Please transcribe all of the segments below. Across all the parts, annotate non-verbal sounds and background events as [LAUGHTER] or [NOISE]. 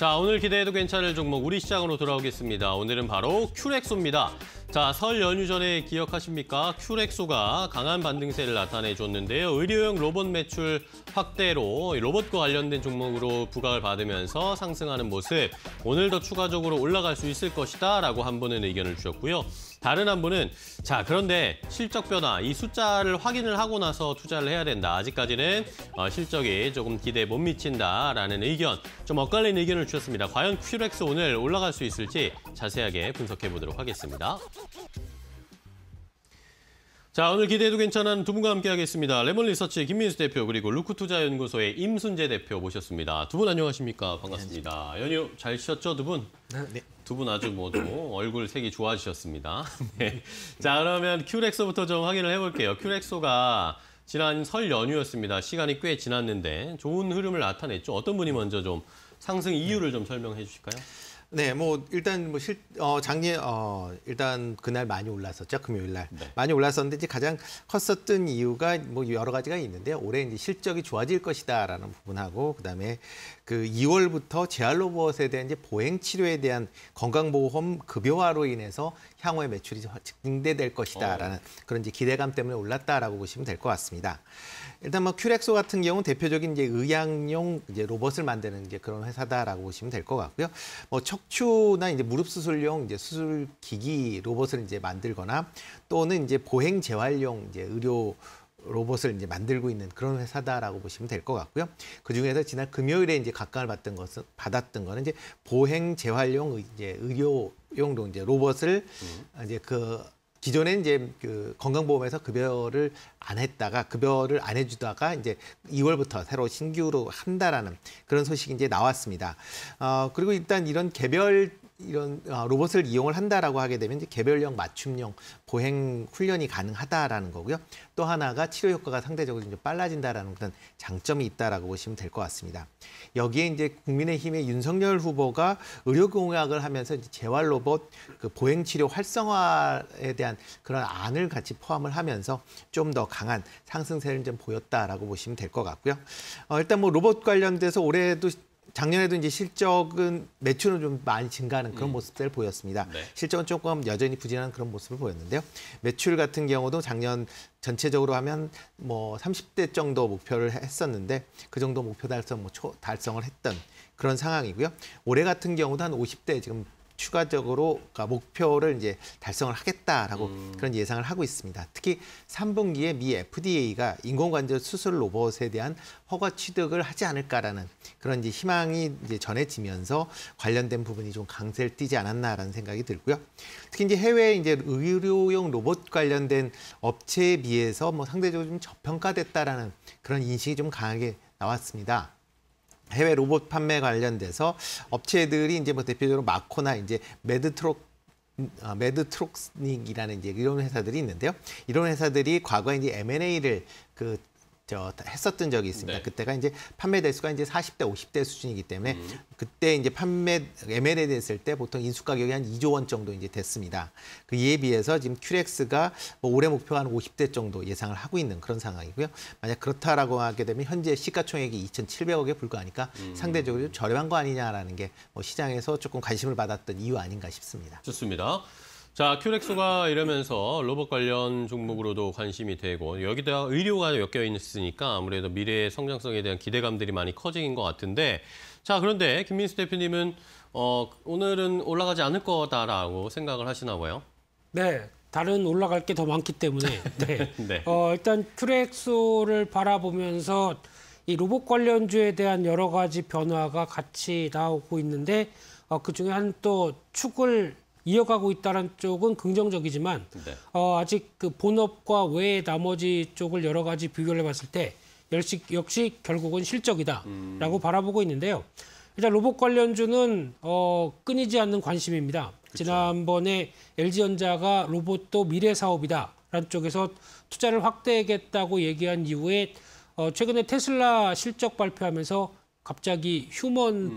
자, 오늘 기대해도 괜찮을 종목 우리 시장으로 돌아오겠습니다. 오늘은 바로 큐렉소입니다. 자, 설 연휴 전에 기억하십니까? 큐렉소가 강한 반등세를 나타내줬는데요. 의료용 로봇 매출 확대로 로봇과 관련된 종목으로 부각을 받으면서 상승하는 모습, 오늘 더 추가적으로 올라갈 수 있을 것이다 라고 한 분은 의견을 주셨고요. 다른 한 분은 자 그런데 실적 변화 이 숫자를 확인을 하고 나서 투자를 해야 된다. 아직까지는 어, 실적이 조금 기대에 못 미친다라는 의견 좀 엇갈린 의견을 주셨습니다. 과연 큐렉스 오늘 올라갈 수 있을지 자세하게 분석해 보도록 하겠습니다. 자 오늘 기대해도 괜찮은 두 분과 함께 하겠습니다. 레몬 리서치 김민수 대표 그리고 루크투자연구소의 임순재 대표 모셨습니다. 두 분 안녕하십니까? 반갑습니다. 연휴 잘 쉬었죠 두 분? 네. 네. 두분 아주 모두 얼굴 색이 좋아지셨습니다. [LAUGHS] 네. 자, 그러면 큐렉소부터 좀 확인을 해볼게요. 큐렉소가 지난 설 연휴였습니다. 시간이 꽤 지났는데 좋은 흐름을 나타냈죠. 어떤 분이 먼저 좀 상승 이유를 좀 설명해 주실까요? 네, 뭐 일단 뭐 실, 어, 작년 어, 일단 그날 많이 올랐었죠 금요일 날 네. 많이 올랐었는데 이제 가장 컸었던 이유가 뭐 여러 가지가 있는데 올해 이제 실적이 좋아질 것이다라는 부분하고 그다음에 그 2월부터 재활 로봇에 대한 이제 보행 치료에 대한 건강보험 급여화로 인해서 향후에 매출이 증대될 것이다라는 어. 그런 이제 기대감 때문에 올랐다라고 보시면 될 것 같습니다. 일단 뭐 큐렉소 같은 경우는 대표적인 이제 의약용 이제 로봇을 만드는 이제 그런 회사다라고 보시면 될 것 같고요. 뭐 척추나 이제 무릎 수술용 이제 수술 기기 로봇을 이제 만들거나 또는 이제 보행 재활용 이제 의료 로봇을 이제 만들고 있는 그런 회사다라고 보시면 될 것 같고요. 그 중에서 지난 금요일에 이제 각광을 받던 것은 받았던 거는 이제 보행 재활용 이제 의료용도 이제 로봇을 음. 이제 그 기존에 이제 그 건강보험에서 급여를 안 했다가 급여를 안 해주다가 이제 2월부터 새로 신규로 한다라는 그런 소식이 이제 나왔습니다. 어, 그리고 일단 이런 개별 이런 아, 로봇을 이용을 한다라고 하게 되면 이제 개별형, 맞춤형 보행 훈련이 가능하다라는 거고요. 또 하나가 치료 효과가 상대적으로 좀 빨라진다라는 그런 장점이 있다라고 보시면 될 것 같습니다. 여기에 이제 국민의힘의 윤석열 후보가 의료 공약을 하면서 재활 로봇 그 보행 치료 활성화에 대한 그런 안을 같이 포함을 하면서 좀 더 강한 상승세를 좀 보였다라고 보시면 될 것 같고요. 어, 일단 뭐 로봇 관련돼서 올해도 작년에도 이제 실적은 매출은 좀 많이 증가하는 그런 음. 모습들을 보였습니다. 네. 실적은 조금 여전히 부진한 그런 모습을 보였는데요. 매출 같은 경우도 작년 전체적으로 하면 뭐 30대 정도 목표를 했었는데 그 정도 목표 달성 뭐 초, 달성을 했던 그런 상황이고요. 올해 같은 경우도 한 50대 지금 추가적으로 그러니까 목표를 이제 달성을 하겠다라고 음. 그런 예상을 하고 있습니다. 특히 3분기에 미 FDA가 인공관절 수술 로봇에 대한 허가 취득을 하지 않을까라는 그런 이제 희망이 이제 전해지면서 관련된 부분이 좀 강세를 띠지 않았나라는 생각이 들고요. 특히 이제 해외 이제 의료용 로봇 관련된 업체에 비해서 뭐 상대적으로 좀 저평가됐다라는 그런 인식이 좀 강하게 나왔습니다. 해외 로봇 판매 관련돼서 업체들이 이제 뭐 대표적으로 마코나 이제 매드트록매드트록스닉이라는 어, 이제 이런 회사들이 있는데요. 이런 회사들이 과거에 이제 M&A를 그저 했었던 적이 있습니다. 네. 그때가 이제 판매 대수가 이제 40대 50대 수준이기 때문에 음. 그때 이제 판매 매매 됐을 때 보통 인수 가격이 한 2조 원 정도 이제 됐습니다. 그 이에 비해서 지금 큐렉스가 뭐 올해 목표한 50대 정도 예상을 하고 있는 그런 상황이고요. 만약 그렇다라고 하게 되면 현재 시가총액이 2,700억에 불과하니까 음. 상대적으로 저렴한 거 아니냐라는 게 뭐 시장에서 조금 관심을 받았던 이유 아닌가 싶습니다. 좋습니다. 자, 큐렉스가 이러면서 로봇 관련 종목으로도 관심이 되고 여기다 의료가 엮여 있으니까 아무래도 미래의 성장성에 대한 기대감들이 많이 커진 것 같은데 자, 그런데 김민수 대표님은 어, 오늘은 올라가지 않을 거다라고 생각을 하시나 봐요. 네, 다른 올라갈 게 더 많기 때문에 [LAUGHS] 네. 네. 어, 일단 큐렉스를 바라보면서 이 로봇 관련주에 대한 여러 가지 변화가 같이 나오고 있는데 어, 그중에 한 또 축을 이어가고 있다는 쪽은 긍정적이지만 네. 어, 아직 그 본업과 외 나머지 쪽을 여러 가지 비교를 해봤을 때 역시, 역시 결국은 실적이다라고 음. 바라보고 있는데요. 일단 로봇 관련주는 어, 끊이지 않는 관심입니다. 그쵸. 지난번에 LG전자가 로봇도 미래 사업이다. 라는 쪽에서 투자를 확대하겠다고 얘기한 이후에 어, 최근에 테슬라 실적 발표하면서 갑자기 휴먼 음.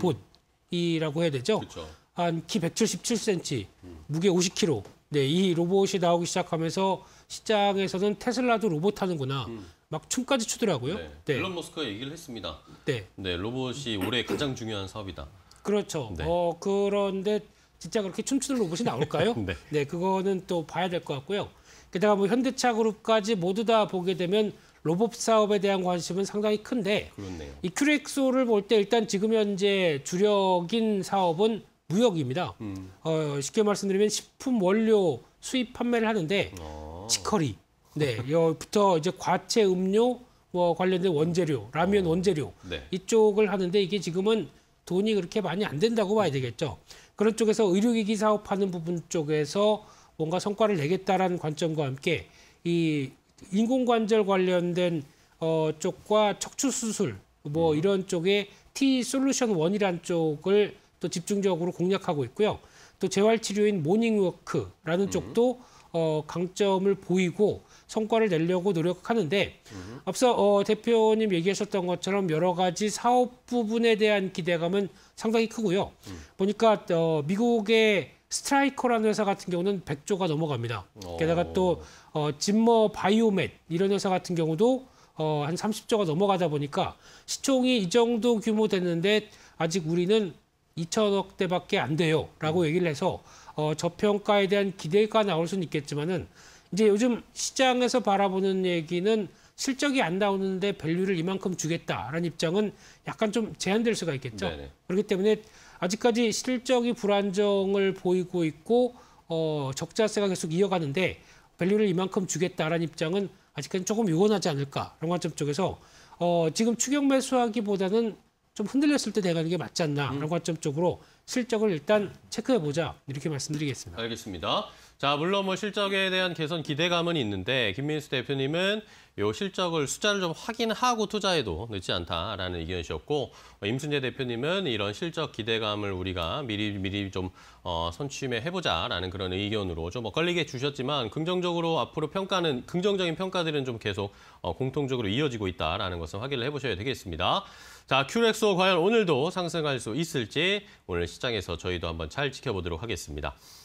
봇이라고 해야 되죠. 그쵸. 한키 177cm, 무게 50kg. 네, 이 로봇이 나오기 시작하면서 시장에서는 테슬라도 로봇 하는구나. 음. 막 춤까지 추더라고요. 네. 일론 네. 머스크가 얘기를 했습니다. 네. 네, 로봇이 올해 가장 중요한 사업이다. 그렇죠. 네. 어, 그런데 진짜 그렇게 춤추는 로봇이 나올까요? [LAUGHS] 네. 네, 그거는 또 봐야 될 것 같고요. 게다가 뭐 현대차 그룹까지 모두 다 보게 되면 로봇 사업에 대한 관심은 상당히 큰데 그렇네요. 이 큐렉소를 볼 때 일단 지금 현재 주력인 사업은 무역입니다. 음. 어, 쉽게 말씀드리면 식품 원료 수입 판매를 하는데 아. 치커리, 네, 여부터 이제 과체 음료 뭐 관련된 원재료, 라면 어. 원재료 네. 이쪽을 하는데 이게 지금은 돈이 그렇게 많이 안 된다고 봐야 되겠죠. 그런 쪽에서 의료기기 사업하는 부분 쪽에서 뭔가 성과를 내겠다라는 관점과 함께 이 인공관절 관련된 어, 쪽과 척추 수술 뭐 음. 이런 쪽에 T 솔루션 원이란 쪽을 또 집중적으로 공략하고 있고요. 또 재활치료인 모닝워크라는 음. 쪽도 어, 강점을 보이고 성과를 내려고 노력하는데 음. 앞서 어, 대표님 얘기하셨던 것처럼 여러 가지 사업 부분에 대한 기대감은 상당히 크고요. 음. 보니까 어, 미국의 스트라이커라는 회사 같은 경우는 100조가 넘어갑니다. 오. 어. 게다가 또 어, 진머 바이오맷 이런 회사 같은 경우도 어, 한 30조가 넘어가다 보니까 시총이 이 정도 규모 됐는데 아직 우리는 2천억 대밖에 안 돼요라고 음. 얘기를 해서 어, 저평가에 대한 기대가 나올 수는 있겠지만은 이제 요즘 시장에서 바라보는 얘기는 실적이 안 나오는데 밸류를 이만큼 주겠다라는 입장은 약간 좀 제한될 수가 있겠죠. 네네. 그렇기 때문에 아직까지 실적이 불안정을 보이고 있고 어, 적자세가 계속 이어가는데 밸류를 이만큼 주겠다라는 입장은 아직까지 조금 요원하지 않을까 그런 관점 쪽에서 어, 지금 추격 매수하기보다는 좀 흔들렸을 때 돼가는 게 맞지 않나라는 음. 관점 쪽으로 실적을 일단 체크해 보자 이렇게 말씀드리겠습니다. 알겠습니다. 자, 물론 뭐 실적에 대한 개선 기대감은 있는데 김민수 대표님은 요 실적을 숫자를 좀 확인하고 투자해도 늦지 않다라는 의견이셨고 뭐 임순재 대표님은 이런 실적 기대감을 우리가 미리 미리 좀 어, 선취임해 해보자라는 그런 의견으로 좀 엇갈리게 뭐 주셨지만 긍정적으로 앞으로 평가는 긍정적인 평가들은 좀 계속 어, 공통적으로 이어지고 있다라는 것을 확인을 해보셔야 되겠습니다. 자, 큐렉소 과연 오늘도 상승할 수 있을지 오늘 시장에서 저희도 한번 잘 지켜보도록 하겠습니다.